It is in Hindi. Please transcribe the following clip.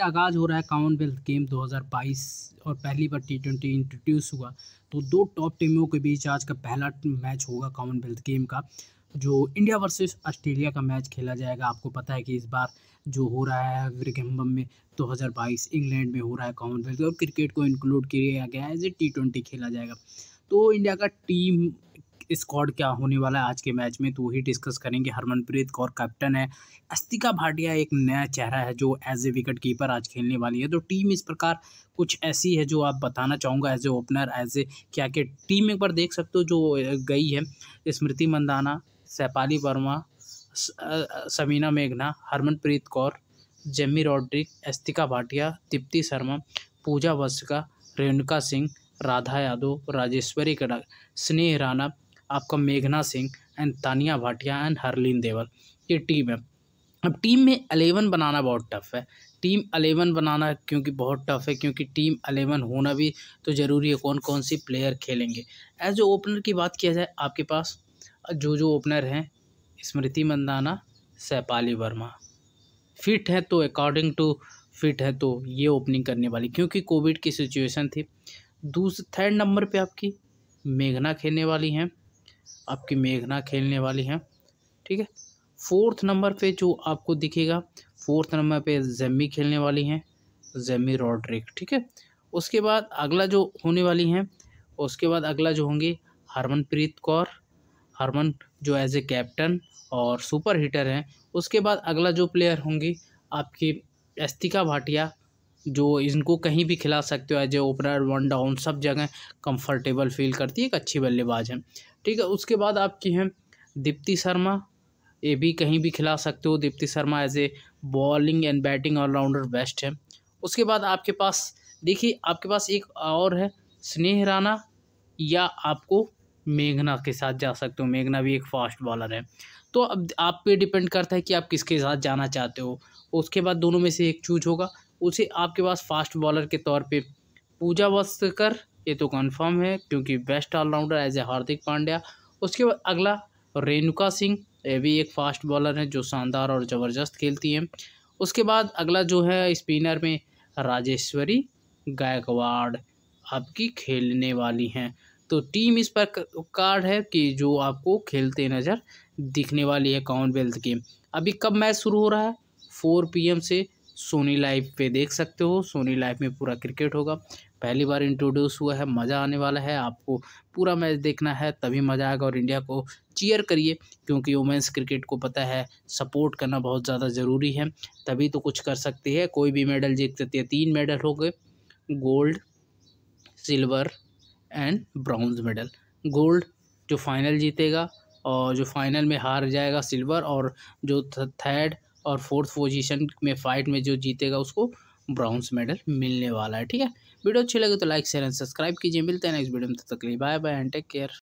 से आगाज़ हो रहा है कॉमनवेल्थ गेम 2022 और पहली बार टी ट्वेंटी इंट्रोड्यूस हुआ तो दो टॉप टीमों के बीच आज का पहला मैच होगा कॉमनवेल्थ गेम का जो इंडिया वर्सेस ऑस्ट्रेलिया का मैच खेला जाएगा आपको पता है कि इस बार जो हो रहा है विरगम्बम में 2022 इंग्लैंड में हो रहा है कॉमनवेल्थ और क्रिकेट को इंक्लूड किया गया है एज ए टी ट्वेंटी खेला जाएगा तो इंडिया का टीम स्क्वाड क्या होने वाला है आज के मैच में तो वही डिस्कस करेंगे हरमनप्रीत कौर कैप्टन है अस्तिका भाटिया एक नया चेहरा है जो एज ए विकेट कीपर आज खेलने वाली है तो टीम इस प्रकार कुछ ऐसी है जो आप बताना चाहूँगा as a opener as a क्या के टीम एक बार देख सकते हो जो गई है स्मृति मंदाना सैपाली वर्मा समीना मेघना हरमनप्रीत कौर जेमी रॉड्रिक अस्तिका भाटिया तिप्ति शर्मा पूजा वस्का रेणुका सिंह राधा यादव राजेश्वरी कड़ा स्नेह राणा आपका मेघना सिंह एंड तानिया भाटिया एंड हरलीन देवल ये टीम है अब टीम में अलेवन बनाना बहुत टफ है टीम अलेवन बनाना क्योंकि बहुत टफ है क्योंकि टीम अलेवन होना भी तो ज़रूरी है कौन कौन सी प्लेयर खेलेंगे एज ए ओपनर की बात किया जाए आपके पास जो जो ओपनर हैं स्मृति मंदाना सैपाली वर्मा फिट है तो अकॉर्डिंग टू फिट है तो ये ओपनिंग करने वाली क्योंकि कोविड की सिचुएशन थी दूसरे थर्ड नंबर पे आपकी मेघना खेलने वाली हैं आपकी मेघना खेलने वाली हैं ठीक है फोर्थ नंबर पे जो आपको दिखेगा फोर्थ नंबर पे जेमी खेलने वाली हैं जेमी रॉड्रिक ठीक है उसके बाद अगला जो होने वाली हैं उसके बाद अगला जो होंगे हरमनप्रीत कौर हरमन जो एज ए कैप्टन और सुपर हीटर हैं उसके बाद अगला जो प्लेयर होंगी आपकी एस्तिका भाटिया जो इनको कहीं भी खिला सकते हो as a opener one down सब जगह कंफर्टेबल फील करती है एक अच्छी बल्लेबाज है ठीक है उसके बाद आपकी हैं दीप्ति शर्मा ये भी कहीं भी खिला सकते हो Deepti Sharma as a bowling and batting allrounder best है उसके बाद आपके पास देखिए आपके पास एक और है स्नेह राना या आपको मेघना के साथ जा सकते हो मेघना भी एक फास्ट बॉलर है तो अब आप पे डिपेंड करता है कि आप किसके साथ जाना चाहते हो उसके बाद दोनों में से एक चूज होगा उसे आपके पास फास्ट बॉलर के तौर पे पूजा वस्त्रकर ये तो कंफर्म है क्योंकि best allrounder as a Hardik Pandya उसके बाद अगला रेणुका सिंह ये भी एक फास्ट बॉलर हैं जो शानदार और ज़बरदस्त खेलती हैं उसके बाद अगला जो है स्पिनर में राजेश्वरी गायकवाड़ आपकी खेलने वाली हैं तो टीम इस पर कार्ड है कि जो आपको खेलते नज़र दिखने वाली है कॉमनवेल्थ गेम अभी कब मैच शुरू हो रहा है फोर पीएम से सोनी लाइव पे देख सकते हो सोनी लाइव में पूरा क्रिकेट होगा पहली बार इंट्रोड्यूस हुआ है मज़ा आने वाला है आपको पूरा मैच देखना है तभी मज़ा आएगा और इंडिया को चीयर करिए क्योंकि वुमेंस क्रिकेट को पता है सपोर्ट करना बहुत ज़्यादा ज़रूरी है तभी तो कुछ कर सकती है कोई भी मेडल जीत सकती है तीन मेडल हो गए gold silver and bronze medal gold जो फाइनल जीतेगा और जो फाइनल में हार जाएगा सिल्वर और जो थर्ड और फोर्थ पोजीशन में फाइट में जो जीतेगा उसको ब्रॉन्ज मेडल मिलने वाला है ठीक है वीडियो अच्छी लगे तो लाइक शेयर एंड सब्सक्राइब कीजिए मिलते हैं नेक्स्ट वीडियो में तब तक लिए bye bye and take care